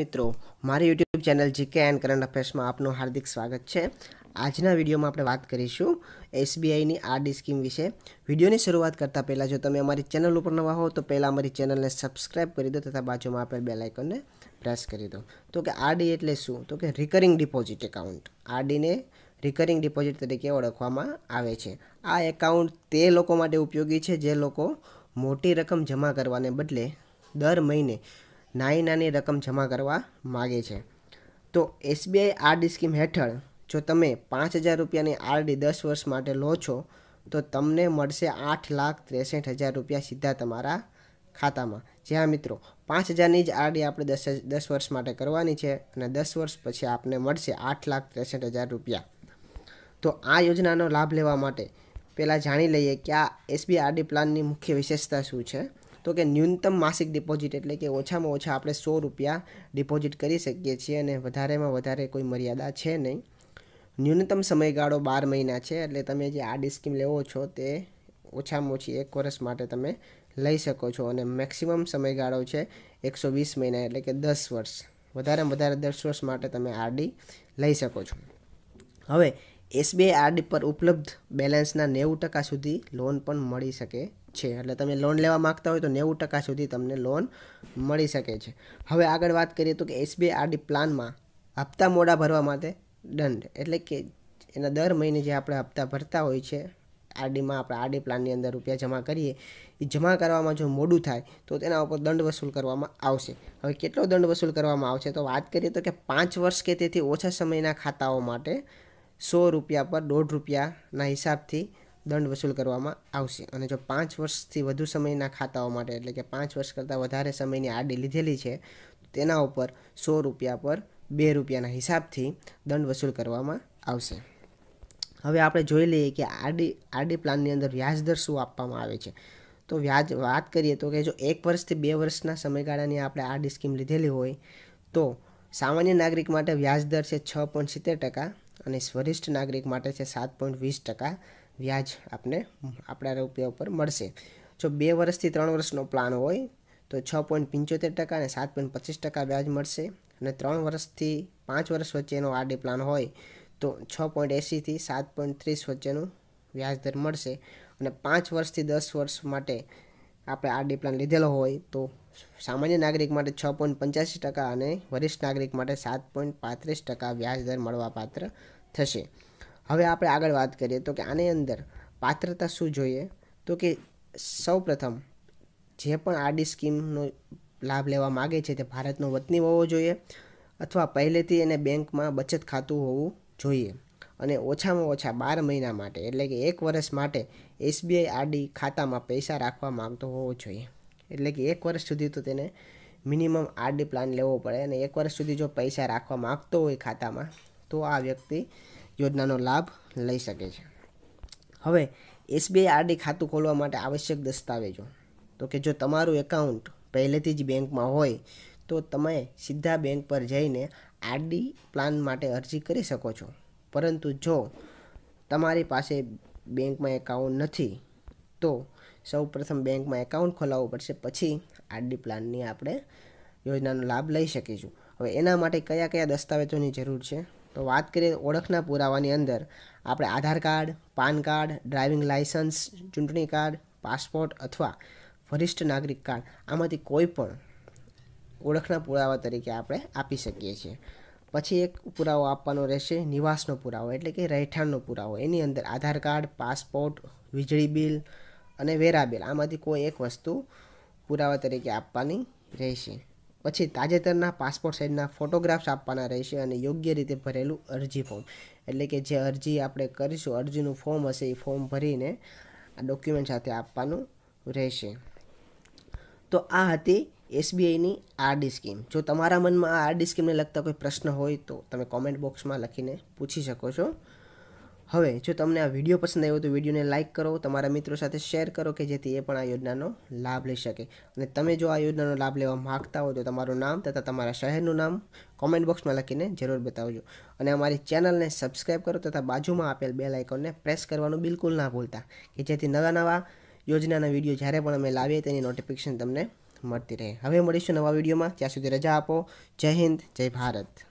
મિત્રો મારી YouTube channel GK and current અફેર્સમાં આપનું હાર્દિક સ્વાગત છે આજના વિડીયોમાં આપણે વાત કરીશું એસબીઆઈની આરડી સ્કીમ વિશે વિડીયોની શરૂઆત કરતાં પહેલાં જો તમે અમારી ચેનલ ઉપર નવા હો તો પહેલાં અમારી ચેનલને સબસ્ક્રાઈબ કરી દો તથા બાજુમાં આપેલ બે લાઇકોનને પ્રેસ કરી દો તો કે આરડી એટલે શું તો કે રિકરિંગ ડિપોઝિટ એકાઉન્ટ આરડીને રિકરિંગ ડિપોઝિટ તરીકે ઓળખવામાં આવે છે આ એકાઉન્ટ તે લોકો માટે ઉપયોગી છે જે લોકો મોટી રકમ જમા કરવાને બદલે દર મહિને નાની નાની રકમ જમા કરવા માગે છે તો એસબીઆઈ આરડી સ્કીમ હેઠળ જો તમે પાંચ હજાર રૂપિયાની આરડી દસ વર્ષ માટે લો છો તો તમને મળશે આઠ લાખ ત્રેસઠ હજાર રૂપિયા સીધા તમારા ખાતામાં જ્યાં મિત્રો પાંચ હજારની જ આરડી આપણે દસ દસ વર્ષ માટે કરવાની છે અને દસ વર્ષ પછી આપને મળશે આઠ લાખ ત્રેસઠ હજાર રૂપિયા તો આ યોજનાનો લાભ લેવા માટે પહેલાં જાણી લઈએ કે આ એસબીઆરડી પ્લાનની મુખ્ય વિશેષતા શું છે તો કે ન્યૂનતમ માસિક ડિપોઝિટ એટલે કે ઓછામાં ઓછા આપણે સો રૂપિયા ડિપોઝિટ કરી શકીએ છીએ અને વધારેમાં વધારે કોઈ મર્યાદા છે નહીં ન્યૂનતમ સમયગાળો બાર મહિના છે એટલે તમે જે આડી સ્કીમ લેવો છો તે ઓછામાં ઓછી એક વર્ષ માટે તમે લઈ શકો છો અને મેક્સિમમ સમયગાળો છે એકસો વીસ મહિના એટલે કે દસ વર્ષ વધારેમાં વધારે દસ વર્ષ માટે તમે આરડી લઈ શકો છો હવે એસબીઆઈ આરડી પર ઉપલબ્ધ બેલેન્સના નેવું ટકા સુધી લોન પણ મળી શકે છે એટલે તમે લોન લેવા માગતા હોય તો નેવું ટકા સુધી તમને લોન મળી શકે છે હવે આગળ વાત કરીએ તો કે એસબીઆઈ આરડી પ્લાનમાં હપ્તા મોડા ભરવા માટે દંડ એટલે કે એના દર મહિને જે આપણે હપ્તા ભરતા હોય છે આરડીમાં આપણે આરડી પ્લાનની અંદર રૂપિયા જમા કરીએ એ જમા કરવામાં જો મોડું થાય તો તેના ઉપર દંડ વસૂલ કરવામાં આવશે હવે કેટલો દંડ વસૂલ કરવામાં આવશે તો વાત કરીએ તો કે પાંચ વર્ષ કે તેથી ઓછા સમયના ખાતાઓ માટે સો રૂપિયા પર દોઢ રૂપિયાના હિસાબથી દંડ વસૂલ કરવામાં આવશે અને જો પાંચ વર્ષથી વધુ સમયના ખાતાઓ માટે એટલે કે પાંચ વર્ષ કરતાં વધારે સમયની આડી લીધેલી છે તેના ઉપર સો રૂપિયા પર બે રૂપિયાના હિસાબથી દંડ વસૂલ કરવામાં આવશે હવે આપણે જોઈ લઈએ કે આરડી આરડી પ્લાનની અંદર વ્યાજદર શું આપવામાં આવે છે તો વ્યાજ વાત કરીએ તો કે જો એક વર્ષથી બે વર્ષના સમયગાળાની આપણે આરડી સ્કીમ લીધેલી હોય તો સામાન્ય નાગરિક માટે વ્યાજદર છે છ પોઈન્ટ સિત્તેર ટકા અને વરિષ્ઠ નાગરિક માટે છે સાત પોઈન્ટ વીસ ટકા વ્યાજ આપને આપણા રૂપિયા ઉપર મળશે જો બે વર્ષથી ત્રણ વર્ષનો પ્લાન હોય તો છ પોઈન્ટ પંચોતેર ટકા અને સાત પોઈન્ટ પચીસ ટકા વ્યાજ મળશે અને ત્રણ વર્ષથી પાંચ વર્ષ વચ્ચેનો આરડી પ્લાન હોય તો છ પોઈન્ટ એંસીથી સાત પોઈન્ટ ત્રીસ વચ્ચેનું વ્યાજદર મળશે અને પાંચ વર્ષથી દસ વર્ષ માટે આપણે આરડી પ્લાન લીધેલો હોય તો સામાન્ય નાગરિક માટે છ પોઈન્ટ પંચ્યાસી ટકા અને વરિષ્ઠ નાગરિક માટે સાત પોઈન્ટ પાંત્રીસ ટકા વ્યાજદર મળવાપાત્ર થશે હવે આપણે આગળ વાત કરીએ તો કે આની અંદર પાત્રતા શું જોઈએ તો કે સૌ પ્રથમ જે પણ આરડી સ્કીમનો લાભ લેવા માગે છે તે ભારતનો વતની હોવો જોઈએ અથવા પહેલેથી એને બેંકમાં બચત ખાતું હોવું જોઈએ અને ઓછામાં ઓછા બાર મહિના માટે એટલે કે એક વર્ષ માટે એસબીઆઈ આરડી ખાતામાં પૈસા રાખવા માગતો હોવો જોઈએ એટલે કે એક વર્ષ સુધી તો તેને મિનિમમ આરડી પ્લાન લેવો પડે અને એક વર્ષ સુધી જો પૈસા રાખવા માગતો હોય ખાતામાં તો આ વ્યક્તિ યોજનાનો લાભ લઈ શકે છે હવે એસબીઆઈ આરડી ખાતું ખોલવા માટે આવશ્યક દસ્તાવેજો તો કે જો તમારું એકાઉન્ટ પહેલેથી જ બેંકમાં હોય તો તમે સીધા બેંક પર જઈને આરડી પ્લાન માટે અરજી કરી શકો છો પરંતુ જો તમારી પાસે બેંકમાં એકાઉન્ટ નથી તો સૌપ્રથમ બેંકમાં એકાઉન્ટ ખોલાવવું પડશે પછી આરડી પ્લાનની આપણે યોજનાનો લાભ લઈ શકીશું હવે એના માટે કયા કયા દસ્તાવેજોની જરૂર છે તો વાત કરીએ ઓળખના પુરાવાની અંદર આપણે Aadhaar card PAN card driving licence ચૂંટણી કાર્ડ પાસપોર્ટ અથવા વરિષ્ઠ નાગરિક કાર્ડ આમાંથી કોઈ પણ ઓળખના પુરાવા તરીકે આપણે આપી શકીએ છીએ પછી એક પુરાવો આપવાનો રહેશે નિવાસનો પુરાવો એટલે કે રહેઠાણનો પુરાવો એની અંદર આધાર કાર્ડ પાસપોર્ટ વીજળી બિલ અને વેરા બિલ આમાંથી કોઈ એક વસ્તુ પુરાવા તરીકે આપવાની રહેશે પછી તાજેતરના પાસપોર્ટ સાઇઝના ફોટોગ્રાફ્સ આપવાના રહેશે અને યોગ્ય રીતે ભરેલું અરજી ફોર્મ એટલે કે જે અરજી આપણે કરીશું અરજીનું ફોર્મ હશે એ ફોર્મ ભરીને આ ડોક્યુમેન્ટ સાથે આપવાનું રહેશે તો આ હતી એસબીઆઈની આરડી સ્કીમ જો તમારા મનમાં આ આરડી સ્કીમને લગતા કોઈ પ્રશ્ન હોય તો તમે કોમેન્ટ બોક્સમાં લખીને પૂછી શકો છો હવે જો તમને આ વિડીયો પસંદ આવ્યો તો વિડીયોને લાઇક કરો તમારા મિત્રો સાથે શેર કરો કે જેથી એ પણ આ યોજનાનો લાભ લઈ શકે અને તમે જો આ યોજનાનો લાભ લેવા માગતા હો તો તમારું નામ તથા તમારા શહેરનું નામ કોમેન્ટ બોક્સમાં લખીને જરૂર બતાવજો અને અમારી ચેનલને સબસ્ક્રાઈબ કરો તથા બાજુમાં આપેલ બે આઇકોનને પ્રેસ કરવાનું બિલકુલ ના ભૂલતા કે જેથી નવા નવા યોજનાના વિડીયો જ્યારે પણ અમે લાવીએ તેની નોટિફિકેશન તમને મળતી રહે હવે મળીશું નવા વિડીયોમાં ત્યાં સુધી રજા આપો જય હિન્દ જય ભારત